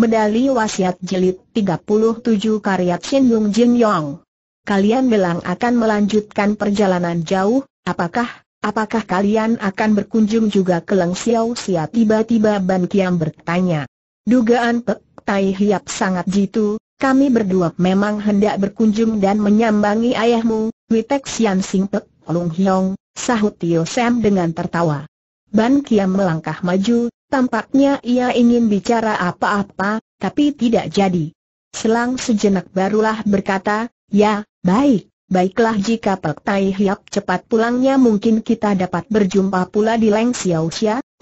Medali Wasiat Jilid 37 karya Chin Lung Jin Yong. Kalian bilang akan melanjutkan perjalanan jauh, apakah, apakah kalian akan berkunjung juga ke Leng Xiao Xia? Tiba-tiba Ban Kiam bertanya. Dugaan Pek Tai Hiap sangat jitu, kami berdua memang hendak berkunjung dan menyambangi ayahmu, Witek Xian Sing Pek Lung Hiong, sahut Tio Sam dengan tertawa. Ban Kiam melangkah maju, Tampaknya ia ingin bicara apa-apa, tapi tidak jadi. Selang sejenak barulah berkata, ya, baik, baiklah jika Pek Tai Hiap cepat pulangnya mungkin kita dapat berjumpa pula di Leng Sia,"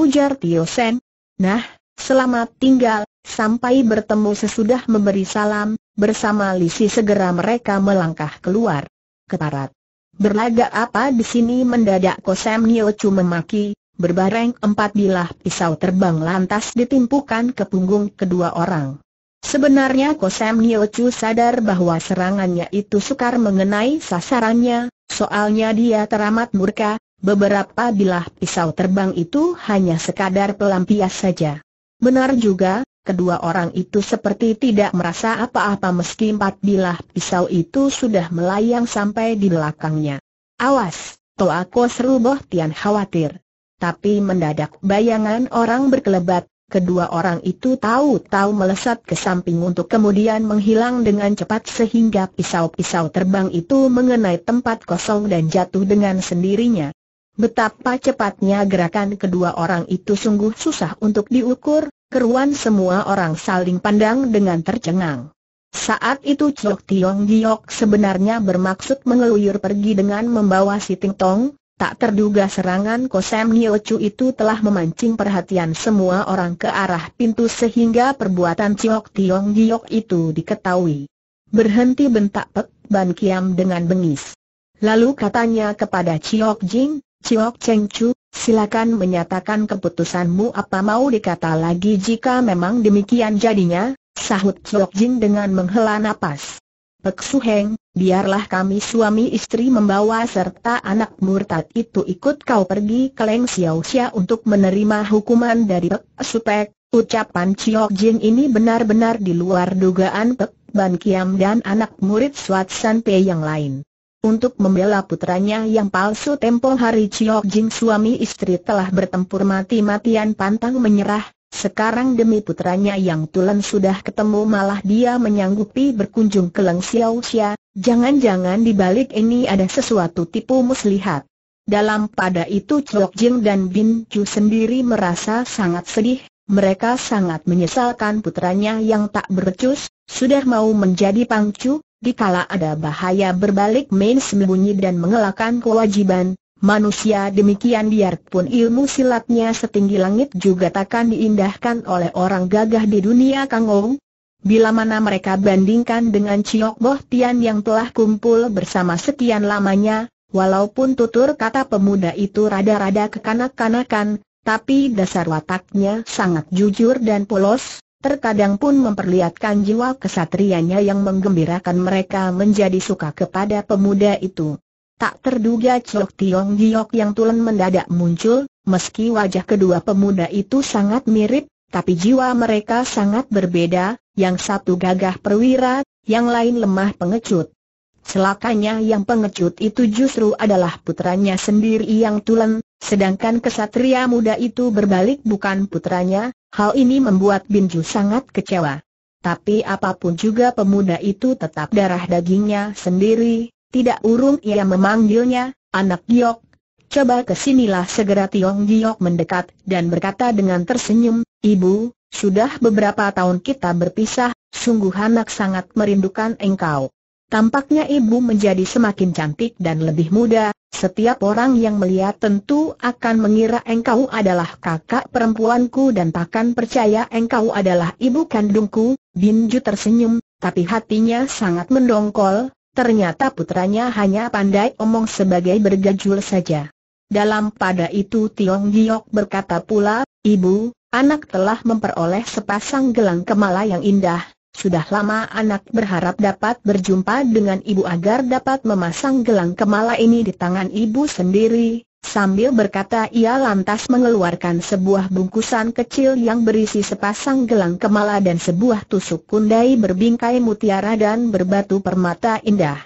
ujar Tio Sen. Nah, selamat tinggal, sampai bertemu sesudah memberi salam, bersama Lisi segera mereka melangkah keluar. Keparat. Berlagak apa di sini mendadak Kosem cuma memaki, Berbareng empat bilah pisau terbang lantas ditimpukan ke punggung kedua orang. Sebenarnya Kosem Niochu sadar bahwa serangannya itu sukar mengenai sasarannya, soalnya dia teramat murka, beberapa bilah pisau terbang itu hanya sekadar pelampias saja. Benar juga, kedua orang itu seperti tidak merasa apa-apa meski empat bilah pisau itu sudah melayang sampai di belakangnya. Awas, Toako seru Boh Tian khawatir tapi mendadak bayangan orang berkelebat, kedua orang itu tahu-tahu melesat ke samping untuk kemudian menghilang dengan cepat sehingga pisau-pisau terbang itu mengenai tempat kosong dan jatuh dengan sendirinya. Betapa cepatnya gerakan kedua orang itu sungguh susah untuk diukur, keruan semua orang saling pandang dengan tercengang. Saat itu Chok Tiong Giok sebenarnya bermaksud mengeluyur pergi dengan membawa si Ting Tong, Tak terduga serangan Kosem Niochu itu telah memancing perhatian semua orang ke arah pintu sehingga perbuatan Ciok Tiong Giok itu diketahui. Berhenti bentak Pek Ban Kiam dengan bengis. Lalu katanya kepada Ciok Jing, Ciok Cheng Chu, silakan menyatakan keputusanmu apa mau dikata lagi jika memang demikian jadinya, sahut Ciok Jing dengan menghela napas. Pek Su Heng, biarlah kami suami istri membawa serta anak murtad itu ikut kau pergi ke Leng Xiao Xia untuk menerima hukuman dari Pek Supek. Ucapan Chiok Jin ini benar-benar di luar dugaan Pek Ban Kiam dan anak murid Swat San Pe yang lain. Untuk membela putranya yang palsu tempo hari Chiok Jin suami istri telah bertempur mati-matian pantang menyerah, sekarang demi putranya yang tulen sudah ketemu malah dia menyanggupi berkunjung ke Leng Xiao Xia, jangan-jangan di balik ini ada sesuatu tipu muslihat. Dalam pada itu Chok Jing dan Bin Chu sendiri merasa sangat sedih, mereka sangat menyesalkan putranya yang tak bercus, sudah mau menjadi pangcu, dikala ada bahaya berbalik main sembunyi dan mengelakkan kewajiban, Manusia demikian biarpun ilmu silatnya setinggi langit juga takkan diindahkan oleh orang gagah di dunia Kang Ong. Bila mana mereka bandingkan dengan Ciok Boh Tian yang telah kumpul bersama sekian lamanya, walaupun tutur kata pemuda itu rada-rada kekanak-kanakan, tapi dasar wataknya sangat jujur dan polos, terkadang pun memperlihatkan jiwa kesatrianya yang menggembirakan mereka menjadi suka kepada pemuda itu. Tak terduga Chok Tiong Giok yang tulen mendadak muncul, meski wajah kedua pemuda itu sangat mirip, tapi jiwa mereka sangat berbeda, yang satu gagah perwira, yang lain lemah pengecut. Selakanya yang pengecut itu justru adalah putranya sendiri yang tulen, sedangkan kesatria muda itu berbalik bukan putranya, hal ini membuat Binju sangat kecewa. Tapi apapun juga pemuda itu tetap darah dagingnya sendiri, tidak urung ia memanggilnya, anak giok. Coba kesinilah segera Tiong Giok mendekat dan berkata dengan tersenyum, Ibu, sudah beberapa tahun kita berpisah, sungguh anak sangat merindukan engkau. Tampaknya ibu menjadi semakin cantik dan lebih muda, setiap orang yang melihat tentu akan mengira engkau adalah kakak perempuanku dan takkan percaya engkau adalah ibu kandungku, Binju tersenyum, tapi hatinya sangat mendongkol, ternyata putranya hanya pandai omong sebagai bergajul saja. Dalam pada itu Tiong Giok berkata pula, Ibu, anak telah memperoleh sepasang gelang kemala yang indah, sudah lama anak berharap dapat berjumpa dengan ibu agar dapat memasang gelang kemala ini di tangan ibu sendiri, Sambil berkata ia lantas mengeluarkan sebuah bungkusan kecil yang berisi sepasang gelang kemala dan sebuah tusuk kundai berbingkai mutiara dan berbatu permata indah.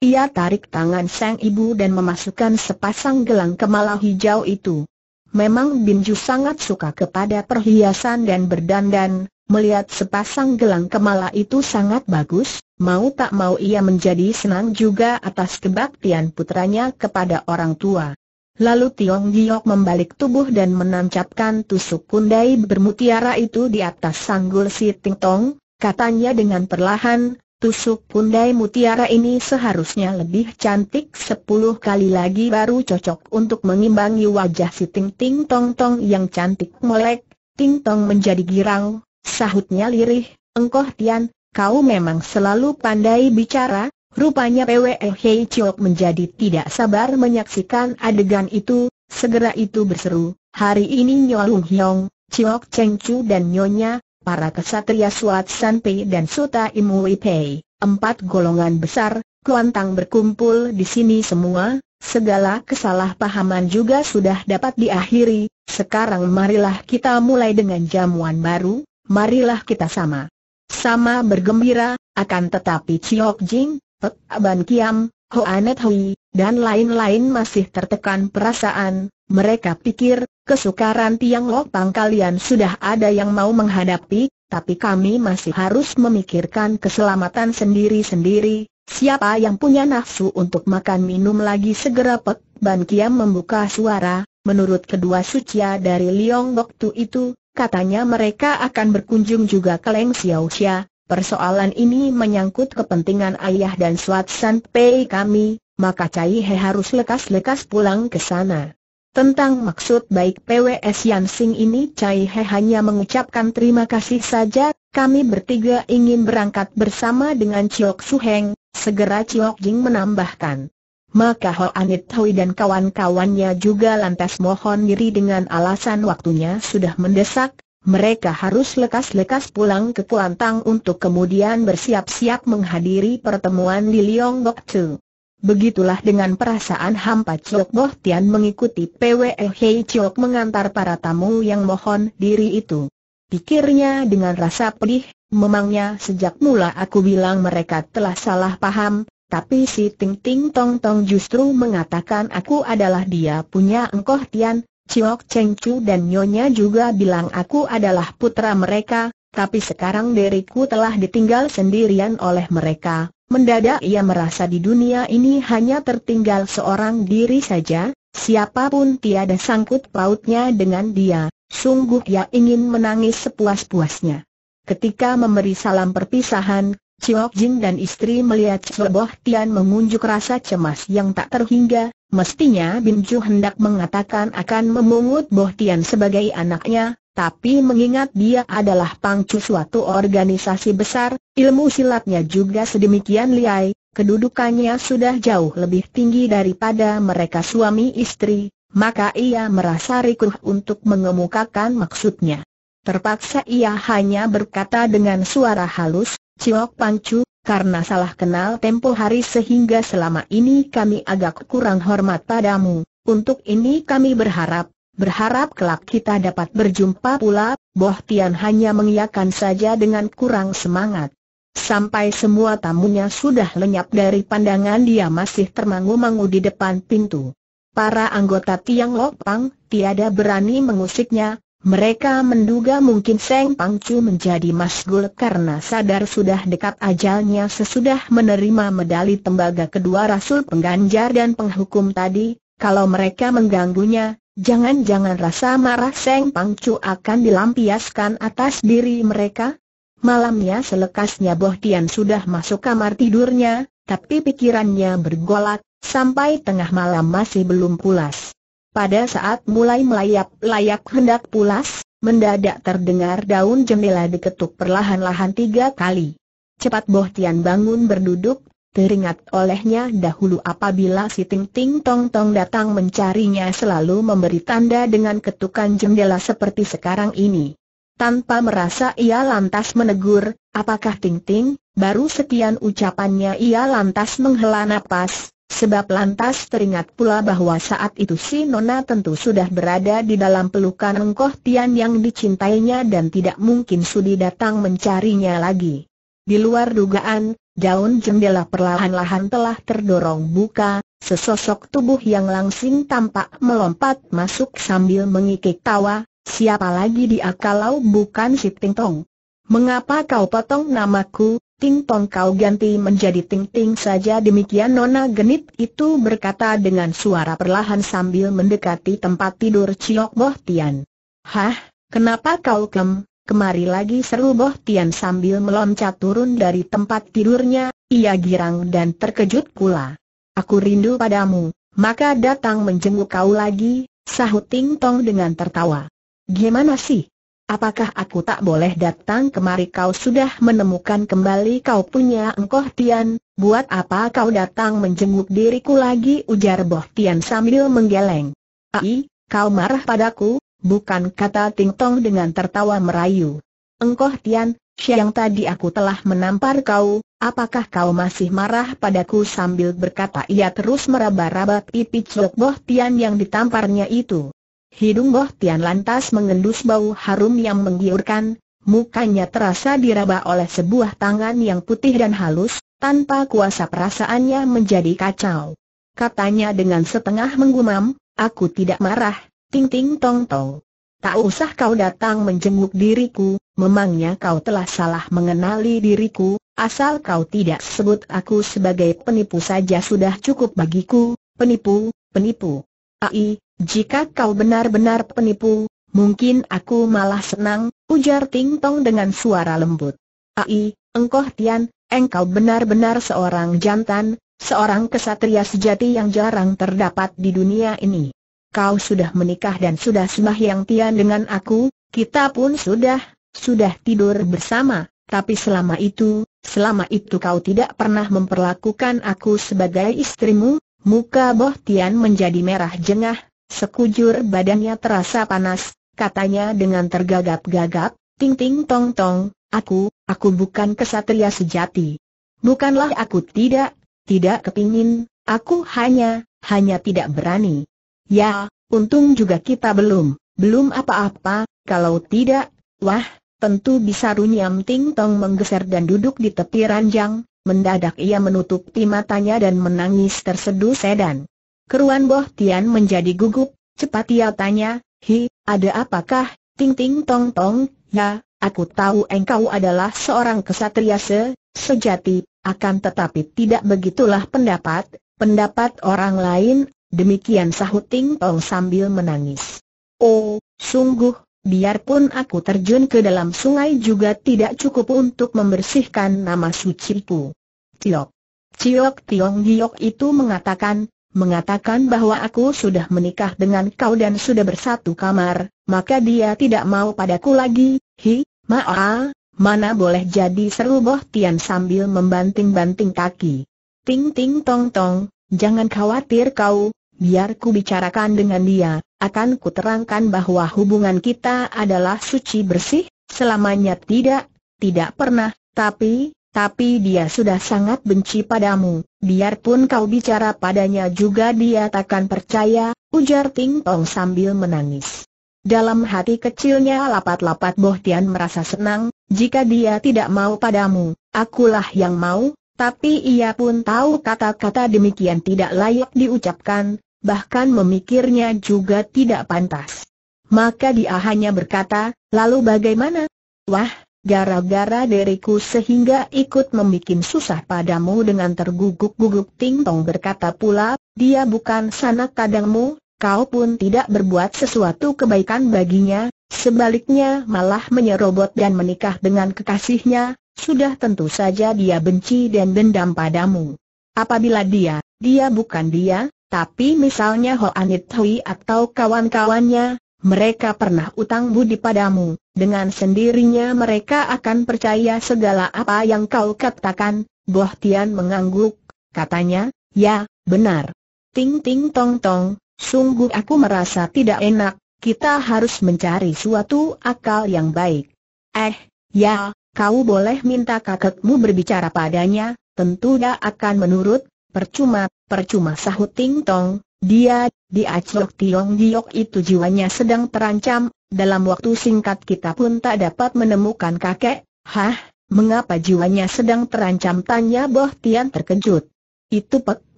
Ia tarik tangan sang ibu dan memasukkan sepasang gelang kemala hijau itu. Memang Binju sangat suka kepada perhiasan dan berdandan, melihat sepasang gelang kemala itu sangat bagus, mau tak mau ia menjadi senang juga atas kebaktian putranya kepada orang tua. Lalu Tiong Giok membalik tubuh dan menancapkan tusuk kundai bermutiara itu di atas sanggul si Ting Tong, katanya dengan perlahan, tusuk kundai mutiara ini seharusnya lebih cantik sepuluh kali lagi baru cocok untuk mengimbangi wajah si Ting Ting Tong Tong yang cantik melek, Ting Tong menjadi girang, sahutnya lirih, "Engkau Tian, kau memang selalu pandai bicara, Rupanya Pwe Hei Chok menjadi tidak sabar menyaksikan adegan itu, segera itu berseru, hari ini Nyolung Hyong, Hiong, Cheng Chu dan Nyonya, para kesatria Suat San Pei dan Suta Imui Pei, empat golongan besar, Kuantang berkumpul di sini semua, segala kesalahpahaman juga sudah dapat diakhiri, sekarang marilah kita mulai dengan jamuan baru, marilah kita sama. Sama bergembira, akan tetapi Chiok Jing, Pek Aban Kiam, Hoanet Hui, dan lain-lain masih tertekan perasaan, mereka pikir, kesukaran Tiang Lopang kalian sudah ada yang mau menghadapi, tapi kami masih harus memikirkan keselamatan sendiri-sendiri, siapa yang punya nafsu untuk makan minum lagi segera Pek Ban Kiam membuka suara, menurut kedua sucia dari Liong Bok Tu itu, katanya mereka akan berkunjung juga ke Leng Xiao Xia, Persoalan ini menyangkut kepentingan ayah dan Swat San Pei kami, maka Cai He harus lekas-lekas pulang ke sana. Tentang maksud baik PWS Yan Sing ini Cai He hanya mengucapkan terima kasih saja, kami bertiga ingin berangkat bersama dengan Chiok Su Heng, segera Chiok Jing menambahkan. Maka Ho Anit Hui dan kawan-kawannya juga lantas mohon diri dengan alasan waktunya sudah mendesak, mereka harus lekas-lekas pulang ke Kuantang untuk kemudian bersiap-siap menghadiri pertemuan di Liong Bok Tu. Begitulah dengan perasaan hampa Chok Boh Tian mengikuti PWE Hei Chok mengantar para tamu yang mohon diri itu. Pikirnya dengan rasa pedih, memangnya sejak mula aku bilang mereka telah salah paham, tapi si Ting Ting Tong Tong justru mengatakan aku adalah dia punya engkau Tian, Ciok Cheng Chu dan Nyonya juga bilang aku adalah putra mereka, tapi sekarang diriku telah ditinggal sendirian oleh mereka. Mendadak ia merasa di dunia ini hanya tertinggal seorang diri saja, siapapun tiada sangkut pautnya dengan dia. Sungguh ia ingin menangis sepuas-puasnya. Ketika memberi salam perpisahan, Chiok Jin dan istri melihat Soboh Tian mengunjuk rasa cemas yang tak terhingga, mestinya Bin Ju hendak mengatakan akan memungut Boh Tian sebagai anaknya, tapi mengingat dia adalah pangcu suatu organisasi besar, ilmu silatnya juga sedemikian liai, kedudukannya sudah jauh lebih tinggi daripada mereka suami istri, maka ia merasa rikuh untuk mengemukakan maksudnya. Terpaksa ia hanya berkata dengan suara halus, Ciok Pancu, karena salah kenal tempo hari sehingga selama ini kami agak kurang hormat padamu, untuk ini kami berharap, berharap kelak kita dapat berjumpa pula, Boh Tian hanya mengiyakan saja dengan kurang semangat. Sampai semua tamunya sudah lenyap dari pandangan dia masih termangu-mangu di depan pintu. Para anggota Tiang Lopang tiada berani mengusiknya, mereka menduga mungkin Seng Pangcu menjadi masgul karena sadar sudah dekat ajalnya sesudah menerima medali tembaga kedua Rasul pengganjar dan penghukum tadi, kalau mereka mengganggunya, jangan-jangan rasa marah Seng Pangcu akan dilampiaskan atas diri mereka? Malamnya selekasnya Boh Tian sudah masuk kamar tidurnya, tapi pikirannya bergolak, sampai tengah malam masih belum pulas. Pada saat mulai melayap layak hendak pulas, mendadak terdengar daun jendela diketuk perlahan-lahan tiga kali. Cepat Boh Tian bangun berduduk, teringat olehnya dahulu apabila si Ting Ting Tong Tong datang mencarinya selalu memberi tanda dengan ketukan jendela seperti sekarang ini. Tanpa merasa ia lantas menegur, apakah Ting Ting, baru sekian ucapannya ia lantas menghela napas, Sebab lantas teringat pula bahwa saat itu si Nona tentu sudah berada di dalam pelukan Engkoh Tian yang dicintainya dan tidak mungkin sudi datang mencarinya lagi. Di luar dugaan, daun jendela perlahan-lahan telah terdorong buka, sesosok tubuh yang langsing tampak melompat masuk sambil mengikik tawa, siapa lagi dia kalau bukan si Ting Tong. Mengapa kau potong namaku, Ting Tong kau ganti menjadi Ting Ting saja demikian Nona genit itu berkata dengan suara perlahan sambil mendekati tempat tidur Ciok Boh Tian. Hah, kenapa kau kem, kemari lagi seru Boh Tian sambil meloncat turun dari tempat tidurnya, ia girang dan terkejut pula. Aku rindu padamu, maka datang menjenguk kau lagi, sahut Ting Tong dengan tertawa. Gimana sih? Apakah aku tak boleh datang kemari kau sudah menemukan kembali kau punya engkoh Tian, buat apa kau datang menjenguk diriku lagi ujar Boh Tian sambil menggeleng. Ai, kau marah padaku, bukan kata Ting Tong dengan tertawa merayu. Engkoh Tian, siang tadi aku telah menampar kau, apakah kau masih marah padaku sambil berkata ia terus meraba-raba pipi Chok Boh Tian yang ditamparnya itu. Hidung Boh Tian lantas mengendus bau harum yang menggiurkan, mukanya terasa diraba oleh sebuah tangan yang putih dan halus, tanpa kuasa perasaannya menjadi kacau. Katanya dengan setengah menggumam, aku tidak marah, ting ting tong tong. Tak usah kau datang menjenguk diriku, memangnya kau telah salah mengenali diriku, asal kau tidak sebut aku sebagai penipu saja sudah cukup bagiku, penipu, penipu. aih. Jika kau benar-benar penipu, mungkin aku malah senang, ujar Ting Tong dengan suara lembut. Ai, engkau Tian, engkau benar-benar seorang jantan, seorang kesatria sejati yang jarang terdapat di dunia ini. Kau sudah menikah dan sudah sembahyang Tian dengan aku, kita pun sudah, sudah tidur bersama, tapi selama itu, selama itu kau tidak pernah memperlakukan aku sebagai istrimu, muka Boh Tian menjadi merah jengah, Sekujur badannya terasa panas, katanya dengan tergagap-gagap, ting ting tong tong, aku, aku bukan kesatria sejati. Bukanlah aku tidak, tidak kepingin, aku hanya, hanya tidak berani. Ya, untung juga kita belum, belum apa-apa, kalau tidak, wah, tentu bisa runyam ting tong menggeser dan duduk di tepi ranjang, mendadak ia menutupi matanya dan menangis terseduh sedan. Keruan Boh Tian menjadi gugup, cepat ia tanya, Hi, ada apakah, ting ting tong tong, ya, aku tahu engkau adalah seorang kesatria se, sejati, akan tetapi tidak begitulah pendapat, pendapat orang lain, demikian sahut ting tong sambil menangis. Oh, sungguh, biarpun aku terjun ke dalam sungai juga tidak cukup untuk membersihkan nama suci Tiok. Ciok Tiong Giok itu mengatakan, mengatakan bahwa aku sudah menikah dengan kau dan sudah bersatu kamar, maka dia tidak mau padaku lagi, hi, maa, mana boleh jadi seru Boh Tian sambil membanting-banting kaki. Ting ting tong tong, jangan khawatir kau, biar ku bicarakan dengan dia, akan ku terangkan bahwa hubungan kita adalah suci bersih, selamanya tidak, tidak pernah, tapi, tapi dia sudah sangat benci padamu, biarpun kau bicara padanya juga dia takkan percaya, ujar Ting Tong sambil menangis. Dalam hati kecilnya lapat-lapat Boh Tian merasa senang, jika dia tidak mau padamu, akulah yang mau, tapi ia pun tahu kata-kata demikian tidak layak diucapkan, bahkan memikirnya juga tidak pantas. Maka dia hanya berkata, lalu bagaimana? Wah, gara-gara deriku sehingga ikut membuat susah padamu dengan terguguk-guguk Ting Tong berkata pula, dia bukan sanak kadangmu, kau pun tidak berbuat sesuatu kebaikan baginya, sebaliknya malah menyerobot dan menikah dengan kekasihnya, sudah tentu saja dia benci dan dendam padamu. Apabila dia, dia bukan dia, tapi misalnya Ho Anit Hui atau kawan-kawannya, mereka pernah utang budi padamu, dengan sendirinya mereka akan percaya segala apa yang kau katakan, Boh Tian mengangguk, katanya, ya, benar. Ting ting tong tong, sungguh aku merasa tidak enak, kita harus mencari suatu akal yang baik. Eh, ya, kau boleh minta kakekmu berbicara padanya, tentu dia akan menurut, percuma, percuma sahut ting tong, dia, di Acok Tiong Giok itu jiwanya sedang terancam, dalam waktu singkat kita pun tak dapat menemukan kakek, hah, mengapa jiwanya sedang terancam tanya Boh Tian terkejut. Itu Pek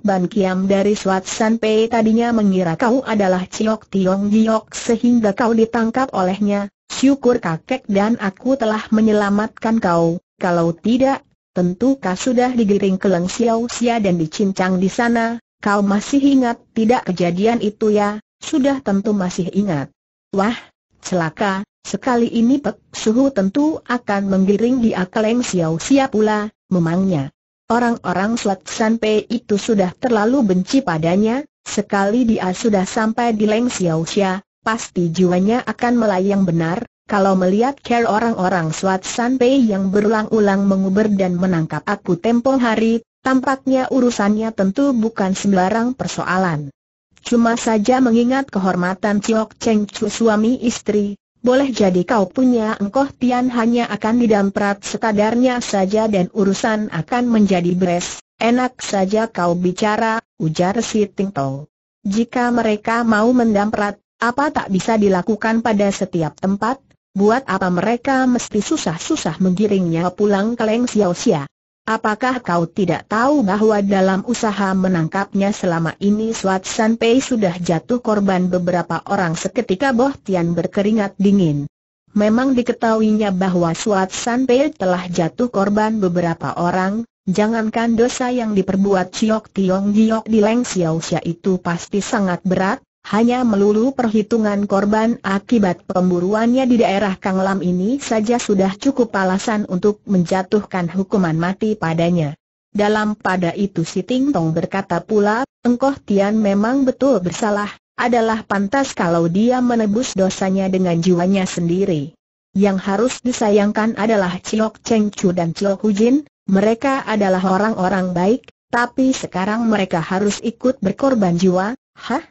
Ban Kiam dari Swat San Pei tadinya mengira kau adalah Ciok Tiong Giok sehingga kau ditangkap olehnya, syukur kakek dan aku telah menyelamatkan kau, kalau tidak, tentu kau sudah digiring ke Leng Xiao Xia dan dicincang di sana, Kau masih ingat tidak kejadian itu ya? Sudah tentu masih ingat. Wah, celaka, sekali ini Pek Suhu tentu akan menggiring di akaleng Xiao Sia pula, memangnya. Orang-orang Swat Sanpei itu sudah terlalu benci padanya, sekali dia sudah sampai di Leng Siau Sia, pasti jiwanya akan melayang benar, kalau melihat care orang-orang Swat Sanpei yang berulang-ulang menguber dan menangkap aku tempo hari, Tampaknya urusannya tentu bukan sembarang persoalan. Cuma saja mengingat kehormatan Ciok Cheng Chu suami istri, boleh jadi kau punya engkau tian hanya akan didamprat sekadarnya saja dan urusan akan menjadi beres. Enak saja kau bicara, ujar si Ting Tong. Jika mereka mau mendamprat, apa tak bisa dilakukan pada setiap tempat? Buat apa mereka mesti susah-susah menggiringnya pulang ke Leng Xiao Xia? Apakah kau tidak tahu bahwa dalam usaha menangkapnya selama ini Swat San Pei sudah jatuh korban beberapa orang seketika Boh Tian berkeringat dingin. Memang diketahuinya bahwa Swat San Pei telah jatuh korban beberapa orang, jangankan dosa yang diperbuat Chiok Tiong Giok di Leng Xiao Xia itu pasti sangat berat, hanya melulu perhitungan korban akibat pemburuannya di daerah Kang Kanglam ini saja sudah cukup alasan untuk menjatuhkan hukuman mati padanya. Dalam pada itu si Ting Tong berkata pula, Engkoh Tian memang betul bersalah, adalah pantas kalau dia menebus dosanya dengan jiwanya sendiri. Yang harus disayangkan adalah Ciok Cheng Chu dan Hu Jin, mereka adalah orang-orang baik, tapi sekarang mereka harus ikut berkorban jiwa, hah?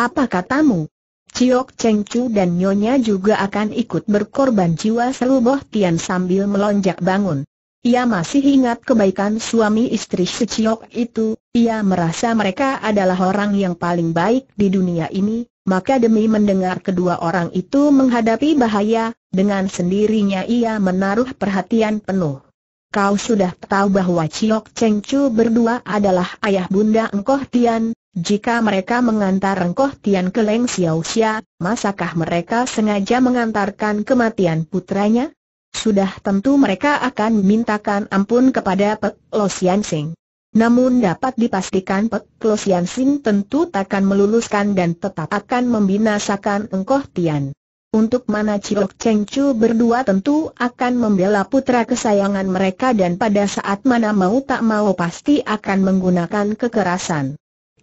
Apa katamu? Ciok Cheng Chu dan Nyonya juga akan ikut berkorban jiwa seluboh Tian sambil melonjak bangun. Ia masih ingat kebaikan suami istri si Ciok itu, ia merasa mereka adalah orang yang paling baik di dunia ini, maka demi mendengar kedua orang itu menghadapi bahaya, dengan sendirinya ia menaruh perhatian penuh. Kau sudah tahu bahwa Ciok Cheng Chu berdua adalah ayah bunda Engkoh Tian, jika mereka mengantar Engkoh Tian ke Leng Xiaoxia, masakah mereka sengaja mengantarkan kematian putranya? Sudah tentu mereka akan mintakan ampun kepada Pek Lo Sian Namun dapat dipastikan Pek Lo Sian Sing tentu takkan meluluskan dan tetap akan membinasakan Engkoh Tian. Untuk mana Cilok Cheng Chu berdua tentu akan membela putra kesayangan mereka dan pada saat mana mau tak mau pasti akan menggunakan kekerasan.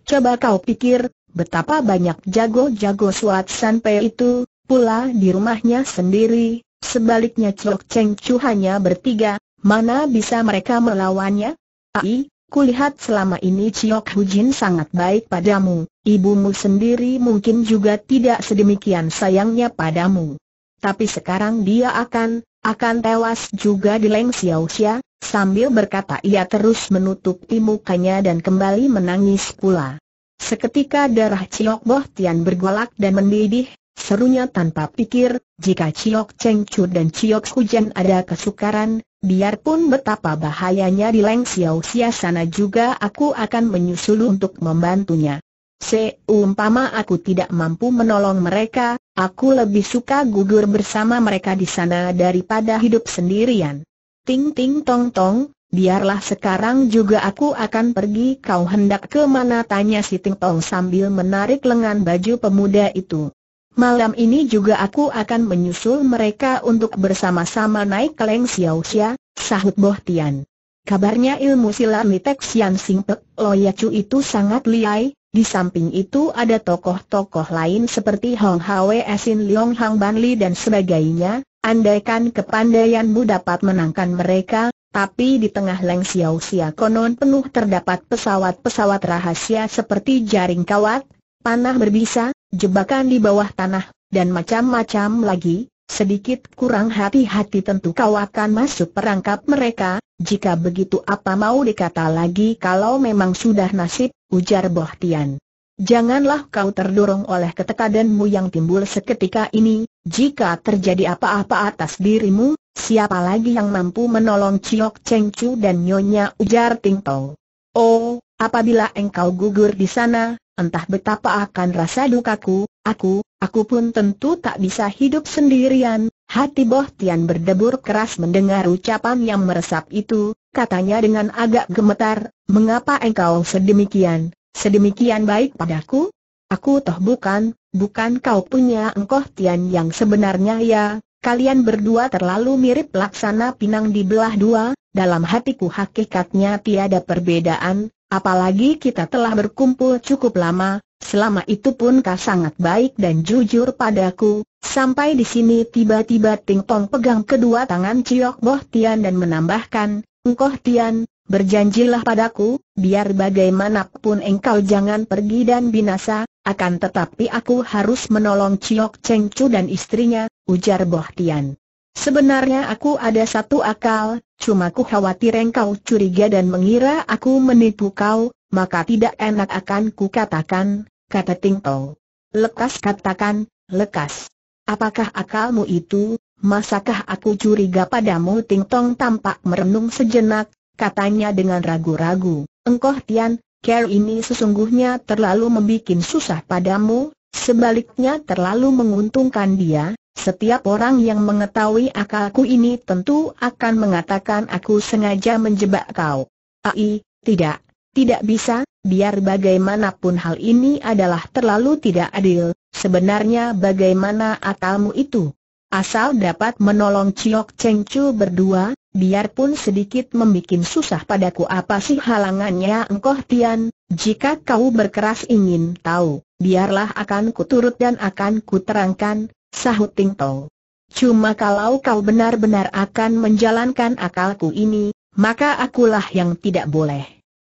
Coba kau pikir, betapa banyak jago-jago suat sanpe itu, pula di rumahnya sendiri, sebaliknya Cok Cheng Chu hanya bertiga, mana bisa mereka melawannya? Ai, kulihat selama ini Hu Hujin sangat baik padamu, ibumu sendiri mungkin juga tidak sedemikian sayangnya padamu. Tapi sekarang dia akan, akan tewas juga di Leng Xiao Xia, Sambil berkata ia terus menutupi mukanya dan kembali menangis pula. Seketika darah Ciok Boh Tian bergolak dan mendidih, serunya tanpa pikir, jika Ciok Cheng Chu dan Ciok Hujan ada kesukaran, biarpun betapa bahayanya di Leng Xiao Xia sana juga aku akan menyusul untuk membantunya. Seumpama aku tidak mampu menolong mereka, aku lebih suka gugur bersama mereka di sana daripada hidup sendirian. Ting ting tong tong, biarlah sekarang juga aku akan pergi kau hendak ke mana tanya si Ting Tong sambil menarik lengan baju pemuda itu. Malam ini juga aku akan menyusul mereka untuk bersama-sama naik ke Leng Xiao Xia, sahut Boh Tian. Kabarnya ilmu silat Nitek Sian Sing Pek Loyacu itu sangat liai, di samping itu ada tokoh-tokoh lain seperti Hong Hwe Sin Leong Hang Ban Li dan sebagainya, Andaikan kepandaianmu dapat menangkan mereka, tapi di tengah Leng Xiao konon penuh terdapat pesawat-pesawat rahasia seperti jaring kawat, panah berbisa, jebakan di bawah tanah, dan macam-macam lagi. Sedikit kurang hati-hati tentu kau akan masuk perangkap mereka, jika begitu apa mau dikata lagi kalau memang sudah nasib, ujar Tian. Janganlah kau terdorong oleh ketekadanmu yang timbul seketika ini, jika terjadi apa-apa atas dirimu, siapa lagi yang mampu menolong Ciok Cheng Chu dan Nyonya ujar Ting Tong. Oh, apabila engkau gugur di sana, entah betapa akan rasa dukaku, aku, aku pun tentu tak bisa hidup sendirian. Hati Boh Tian berdebur keras mendengar ucapan yang meresap itu, katanya dengan agak gemetar, mengapa engkau sedemikian, sedemikian baik padaku? Aku toh bukan, Bukan kau punya engkau Tian yang sebenarnya ya, kalian berdua terlalu mirip laksana pinang di belah dua, dalam hatiku hakikatnya tiada perbedaan, apalagi kita telah berkumpul cukup lama, Selama itu pun kau sangat baik dan jujur padaku. Sampai di sini tiba-tiba Ting Tong pegang kedua tangan Ciok Boh Tian dan menambahkan, Engkau Tian, berjanjilah padaku, biar bagaimanapun engkau jangan pergi dan binasa, akan tetapi aku harus menolong Chiok Cheng Chu dan istrinya, ujar Boh Tian. Sebenarnya aku ada satu akal, cuma ku khawatir engkau curiga dan mengira aku menipu kau, maka tidak enak akan ku katakan, kata Ting Tong. Lekas katakan, lekas. Apakah akalmu itu, masakah aku curiga padamu Ting Tong tampak merenung sejenak, katanya dengan ragu-ragu, engkau Tian, Kau ini sesungguhnya terlalu membuat susah padamu, sebaliknya terlalu menguntungkan dia, setiap orang yang mengetahui akalku ini tentu akan mengatakan aku sengaja menjebak kau. Ai, tidak, tidak bisa, biar bagaimanapun hal ini adalah terlalu tidak adil, sebenarnya bagaimana akalmu itu? Asal dapat menolong Ciok Cengcu berdua, biarpun sedikit membuat susah padaku apa sih halangannya engkau Tian, jika kau berkeras ingin tahu, biarlah akan kuturut dan akan kuterangkan, sahut Ting Tong. Cuma kalau kau benar-benar akan menjalankan akalku ini, maka akulah yang tidak boleh.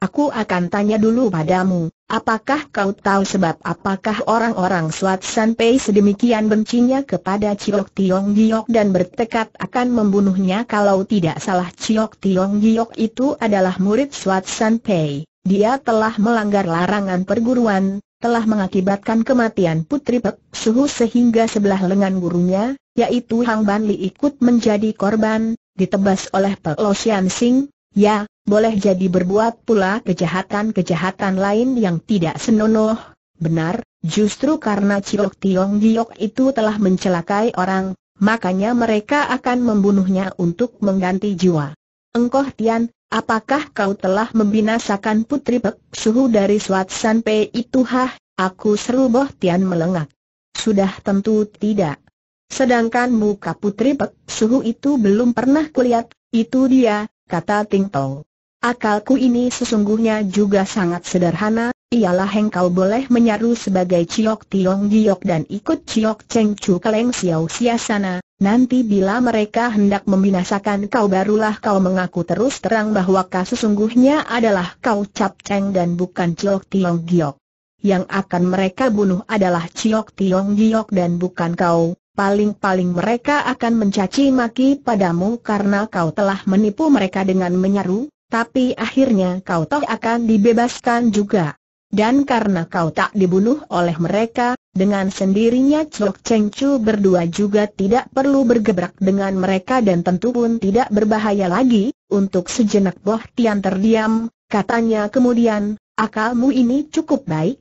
Aku akan tanya dulu padamu, Apakah kau tahu sebab apakah orang-orang Suat Sanpei sedemikian bencinya kepada Ciok Tiong Giok dan bertekad akan membunuhnya kalau tidak salah Ciok Tiong Giok itu adalah murid Suat Sanpei. Dia telah melanggar larangan perguruan, telah mengakibatkan kematian Putri Pek Suhu sehingga sebelah lengan gurunya, yaitu Hang Ban Li ikut menjadi korban, ditebas oleh Pek Lo Sian Sing, ya, boleh jadi berbuat pula kejahatan-kejahatan lain yang tidak senonoh. Benar, justru karena Ciok Tiong Giok itu telah mencelakai orang, makanya mereka akan membunuhnya untuk mengganti jiwa. Engkoh Tian, apakah kau telah membinasakan putri Pek Suhu dari Suat San Pei itu hah? Aku seru Boh Tian melengak. Sudah tentu tidak. Sedangkan muka putri Pek Suhu itu belum pernah kulihat, itu dia, kata Ting Tong. Akalku ini sesungguhnya juga sangat sederhana, ialah engkau boleh menyaru sebagai Ciok Tiong Giok dan ikut Ciok Cheng Chu Keleng Siau Siasana, nanti bila mereka hendak membinasakan kau barulah kau mengaku terus terang bahwa kau sesungguhnya adalah kau Cap Cheng dan bukan Ciok Tiong Giok. Yang akan mereka bunuh adalah Ciok Tiong Giok dan bukan kau, paling-paling mereka akan mencaci maki padamu karena kau telah menipu mereka dengan menyaru, tapi akhirnya kau toh akan dibebaskan juga. Dan karena kau tak dibunuh oleh mereka, dengan sendirinya Chok Cheng Chu berdua juga tidak perlu bergebrak dengan mereka dan tentu pun tidak berbahaya lagi, untuk sejenak Boh Tian terdiam, katanya kemudian, akalmu ini cukup baik,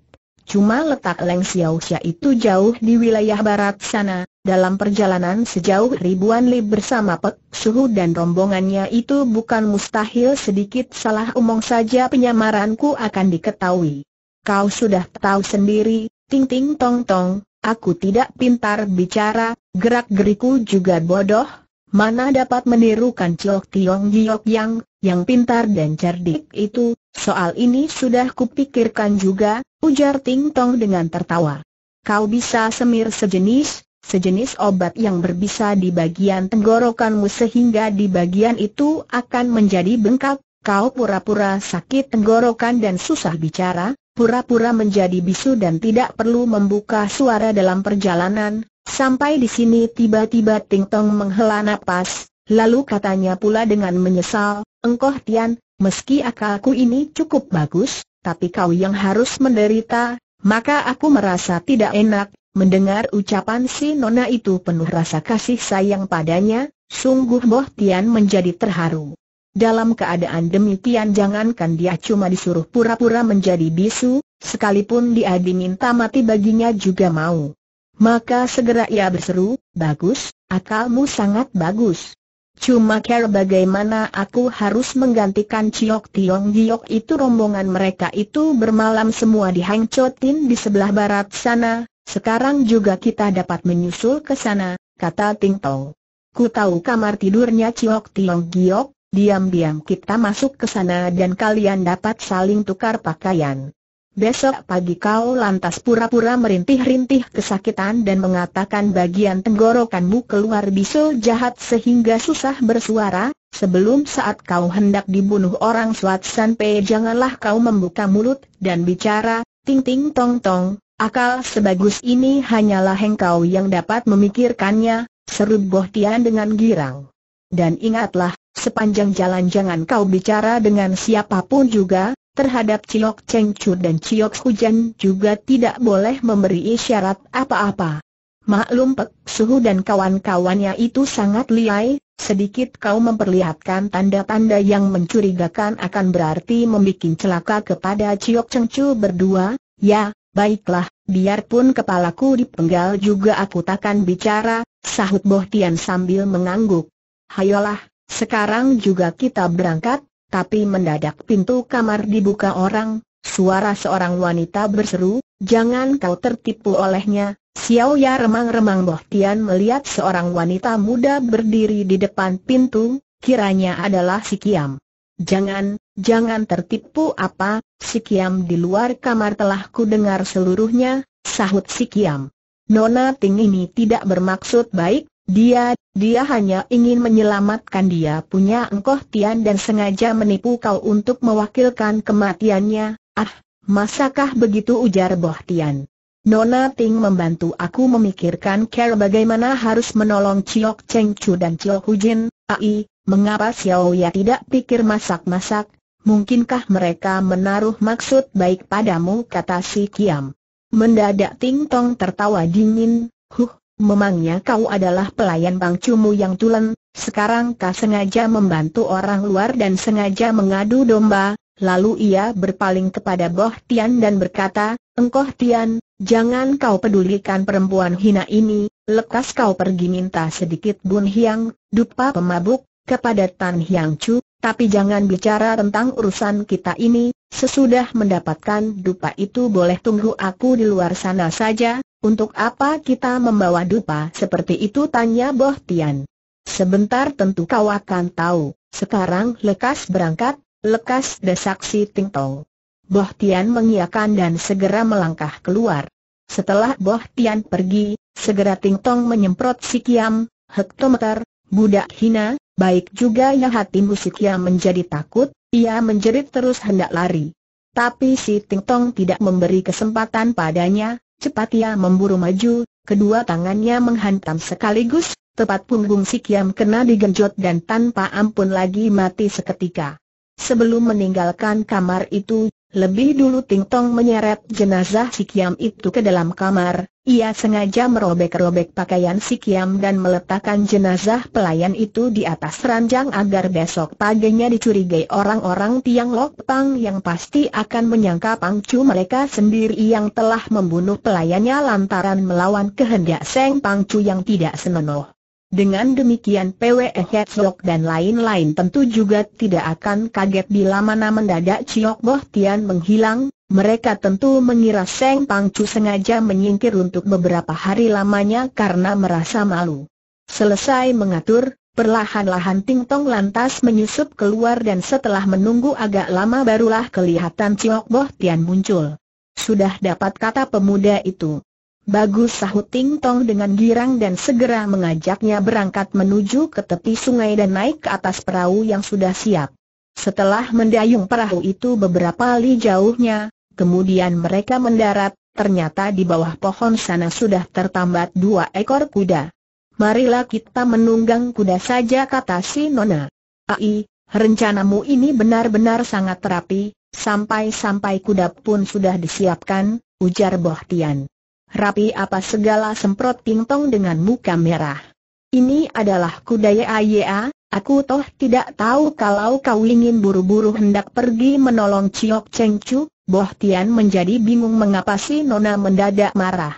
Cuma letak Leng Xiaoxia itu jauh di wilayah barat sana, dalam perjalanan sejauh ribuan li bersama Pek Suhu dan rombongannya itu bukan mustahil sedikit salah omong saja penyamaranku akan diketahui. Kau sudah tahu sendiri, ting ting tong tong, aku tidak pintar bicara, gerak-geriku juga bodoh, mana dapat menirukan Ciok Tiong Giok Yang, yang pintar dan cerdik itu, Soal ini sudah kupikirkan juga, ujar Ting Tong dengan tertawa. Kau bisa semir sejenis, sejenis obat yang berbisa di bagian tenggorokanmu sehingga di bagian itu akan menjadi bengkak, kau pura-pura sakit tenggorokan dan susah bicara, pura-pura menjadi bisu dan tidak perlu membuka suara dalam perjalanan, sampai di sini tiba-tiba Ting Tong menghela napas, lalu katanya pula dengan menyesal, Engkoh Tian, meski akalku ini cukup bagus, tapi kau yang harus menderita, maka aku merasa tidak enak, mendengar ucapan si Nona itu penuh rasa kasih sayang padanya, sungguh Boh Tian menjadi terharu. Dalam keadaan demikian jangankan dia cuma disuruh pura-pura menjadi bisu, sekalipun dia diminta mati baginya juga mau. Maka segera ia berseru, bagus, akalmu sangat bagus. Cuma care bagaimana aku harus menggantikan Ciok Tiong Giok itu rombongan mereka itu bermalam semua di Hang Chotin di sebelah barat sana, sekarang juga kita dapat menyusul ke sana, kata Ting Tong. Ku tahu kamar tidurnya Ciok Tiong Giok, diam-diam kita masuk ke sana dan kalian dapat saling tukar pakaian. Besok pagi kau lantas pura-pura merintih-rintih kesakitan dan mengatakan bagian tenggorokanmu keluar bisu jahat sehingga susah bersuara, sebelum saat kau hendak dibunuh orang swat Sanpe janganlah kau membuka mulut dan bicara, ting-ting tong-tong, akal sebagus ini hanyalah engkau yang dapat memikirkannya, seru Boh Tian dengan girang. Dan ingatlah, sepanjang jalan jangan kau bicara dengan siapapun juga, Terhadap Ciok Cheng Chu dan Ciok Hujan juga tidak boleh memberi isyarat apa-apa. Maklum Pek Suhu dan kawan-kawannya itu sangat liai, sedikit kau memperlihatkan tanda-tanda yang mencurigakan akan berarti membuat celaka kepada Ciok Cheng Chu berdua, ya, baiklah, biarpun kepalaku dipenggal juga aku takkan bicara, sahut Boh Tian sambil mengangguk. Hayolah, sekarang juga kita berangkat, tapi mendadak pintu kamar dibuka orang, suara seorang wanita berseru, jangan kau tertipu olehnya. Xiao Ya remang-remang Boh Tian melihat seorang wanita muda berdiri di depan pintu, kiranya adalah si Kiam. Jangan, jangan tertipu apa, si Kiam di luar kamar telah ku dengar seluruhnya, sahut si Kiam. Nona Ting ini tidak bermaksud baik, dia, dia hanya ingin menyelamatkan dia punya engkoh tian dan sengaja menipu kau untuk mewakilkan kematiannya. Ah, masakah begitu ujar Boh Tian. Nona Ting membantu aku memikirkan cara bagaimana harus menolong Chiok Cheng Chu dan Chiok Jin. Ai, mengapa Xiao Ya tidak pikir masak-masak? Mungkinkah mereka menaruh maksud baik padamu kata si Kiam. Mendadak Ting Tong tertawa dingin, huh, Memangnya kau adalah pelayan bang bangcumu yang tulen, sekarang kau sengaja membantu orang luar dan sengaja mengadu domba, Lalu ia berpaling kepada Boh Tian dan berkata, Engkoh Tian, jangan kau pedulikan perempuan hina ini, lekas kau pergi minta sedikit bun hiang, dupa pemabuk, kepada Tan Hyang Chu, tapi jangan bicara tentang urusan kita ini, sesudah mendapatkan dupa itu boleh tunggu aku di luar sana saja, untuk apa kita membawa dupa seperti itu tanya Boh Tian. Sebentar tentu kau akan tahu, sekarang lekas berangkat, lekas desak si Ting Tong. Boh Tian mengiakan dan segera melangkah keluar. Setelah Boh Tian pergi, segera Ting Tong menyemprot si Kiam, hektometer, budak hina, Baik juga ya hati musiknya menjadi takut, ia menjerit terus hendak lari. Tapi si Ting Tong tidak memberi kesempatan padanya, cepat ia memburu maju, kedua tangannya menghantam sekaligus, tepat punggung si Kiam kena digenjot dan tanpa ampun lagi mati seketika. Sebelum meninggalkan kamar itu, lebih dulu Ting Tong menyeret jenazah si Kiam itu ke dalam kamar, ia sengaja merobek-robek pakaian si Kiam dan meletakkan jenazah pelayan itu di atas ranjang agar besok paginya dicurigai orang-orang Tiang Lok Pang yang pasti akan menyangka Pangcu mereka sendiri yang telah membunuh pelayannya lantaran melawan kehendak Seng Pangcu yang tidak senonoh. Dengan demikian PW, Hetzok dan lain-lain tentu juga tidak akan kaget bila mana mendadak Ciyok Boh Tian menghilang, mereka tentu mengira Seng Pangcu sengaja menyingkir untuk beberapa hari lamanya karena merasa malu. Selesai mengatur, perlahan-lahan Ting Tong lantas menyusup keluar dan setelah menunggu agak lama barulah kelihatan Ciyok Boh Tian muncul. Sudah dapat kata pemuda itu. Bagus sahut Ting Tong dengan girang dan segera mengajaknya berangkat menuju ke tepi sungai dan naik ke atas perahu yang sudah siap. Setelah mendayung perahu itu beberapa kali jauhnya, kemudian mereka mendarat, ternyata di bawah pohon sana sudah tertambat dua ekor kuda. Marilah kita menunggang kuda saja kata si Nona. Ai, rencanamu ini benar-benar sangat terapi, sampai-sampai kuda pun sudah disiapkan, ujar Bohtian. Rapi apa segala semprot pingtong dengan muka merah. Ini adalah kudaya Aya, aku toh tidak tahu kalau kau ingin buru-buru hendak pergi menolong Ciok Cheng Chu, Boh Tian menjadi bingung mengapa si Nona mendadak marah.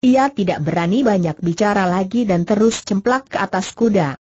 Ia tidak berani banyak bicara lagi dan terus cemplak ke atas kuda.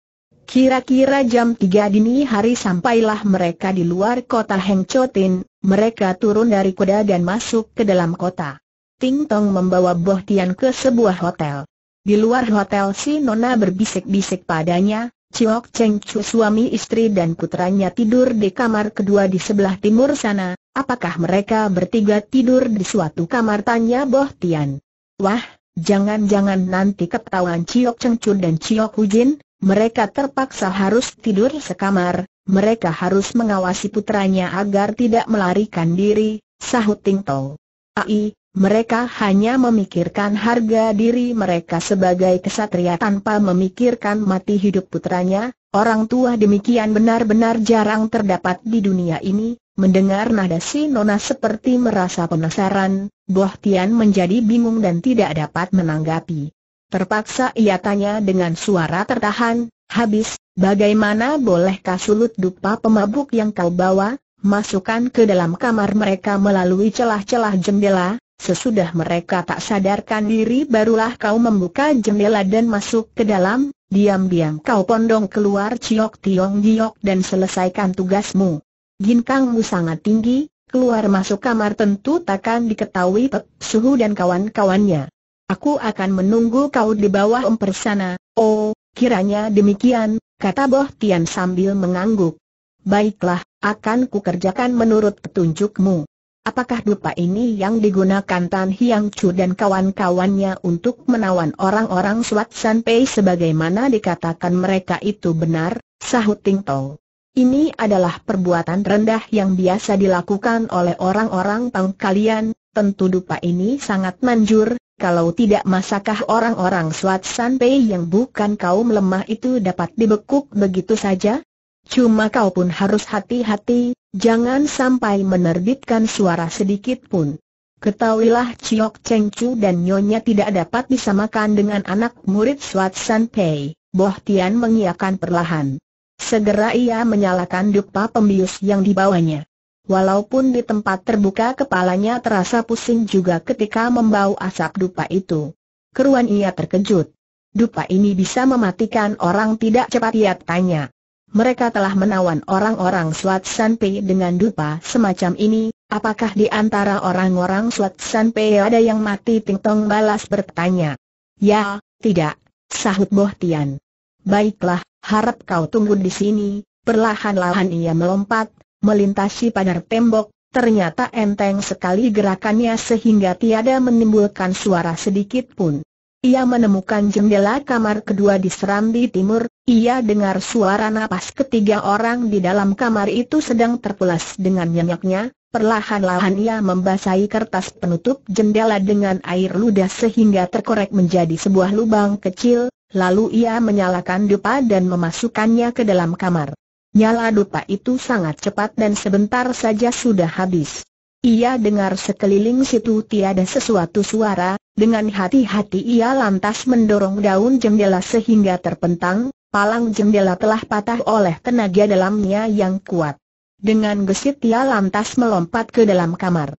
Kira-kira jam tiga dini hari sampailah mereka di luar kota Hengchotin, mereka turun dari kuda dan masuk ke dalam kota. Ting Tong membawa Boh Tian ke sebuah hotel. Di luar hotel si Nona berbisik-bisik padanya, Ciok Cheng Chu suami istri dan putranya tidur di kamar kedua di sebelah timur sana, apakah mereka bertiga tidur di suatu kamar tanya Boh Tian. Wah, jangan-jangan nanti ketahuan Ciok Cheng Chu dan Ciok Jin, mereka terpaksa harus tidur sekamar, mereka harus mengawasi putranya agar tidak melarikan diri, sahut Ting Tong. Ai, mereka hanya memikirkan harga diri mereka sebagai kesatria tanpa memikirkan mati hidup putranya, orang tua demikian benar-benar jarang terdapat di dunia ini, Mendengar nada si Nona seperti merasa penasaran, Boh Tian menjadi bingung dan tidak dapat menanggapi. Terpaksa ia tanya dengan suara tertahan, habis, bagaimana boleh sulut dupa pemabuk yang kau bawa, masukkan ke dalam kamar mereka melalui celah-celah jendela, Sesudah mereka tak sadarkan diri barulah kau membuka jendela dan masuk ke dalam, diam-diam kau pondong keluar Ciok Tiong Giok dan selesaikan tugasmu. Ginkangmu sangat tinggi, keluar masuk kamar tentu takkan diketahui Pek Suhu dan kawan-kawannya. Aku akan menunggu kau di bawah emper sana, oh, kiranya demikian, kata Boh Tian sambil mengangguk. Baiklah, akan kerjakan menurut petunjukmu. Apakah dupa ini yang digunakan Tan Hiang Chu dan kawan-kawannya untuk menawan orang-orang Swat San Pei sebagaimana dikatakan mereka itu benar? Sahut Ting Tong. Ini adalah perbuatan rendah yang biasa dilakukan oleh orang-orang kalian, tentu dupa ini sangat manjur, kalau tidak masakah orang-orang Swat San Pei yang bukan kaum lemah itu dapat dibekuk begitu saja? Cuma kau pun harus hati-hati, Jangan sampai menerbitkan suara sedikit pun. Ketahuilah Chiok Cheng Chu dan Nyonya tidak dapat disamakan dengan anak murid Swat San Pei. Boh Tian mengiakan perlahan. Segera ia menyalakan dupa pembius yang dibawanya. Walaupun di tempat terbuka kepalanya terasa pusing juga ketika membau asap dupa itu. Keruan ia terkejut. Dupa ini bisa mematikan orang tidak cepat ia tanya. Mereka telah menawan orang-orang Swat Sanpei dengan dupa semacam ini, apakah di antara orang-orang Swat Sanpei ada yang mati Ting Tong balas bertanya. Ya, tidak, sahut Boh Tian. Baiklah, harap kau tunggu di sini, perlahan-lahan ia melompat, melintasi pagar tembok, ternyata enteng sekali gerakannya sehingga tiada menimbulkan suara sedikit pun. Ia menemukan jendela kamar kedua di Serambi Timur, ia dengar suara napas ketiga orang di dalam kamar itu sedang terpulas dengan nyenyaknya, perlahan-lahan ia membasahi kertas penutup jendela dengan air ludah sehingga terkorek menjadi sebuah lubang kecil, lalu ia menyalakan dupa dan memasukkannya ke dalam kamar. Nyala dupa itu sangat cepat dan sebentar saja sudah habis. Ia dengar sekeliling situ tiada sesuatu suara, dengan hati-hati ia lantas mendorong daun jendela sehingga terpentang, palang jendela telah patah oleh tenaga dalamnya yang kuat. Dengan gesit ia lantas melompat ke dalam kamar.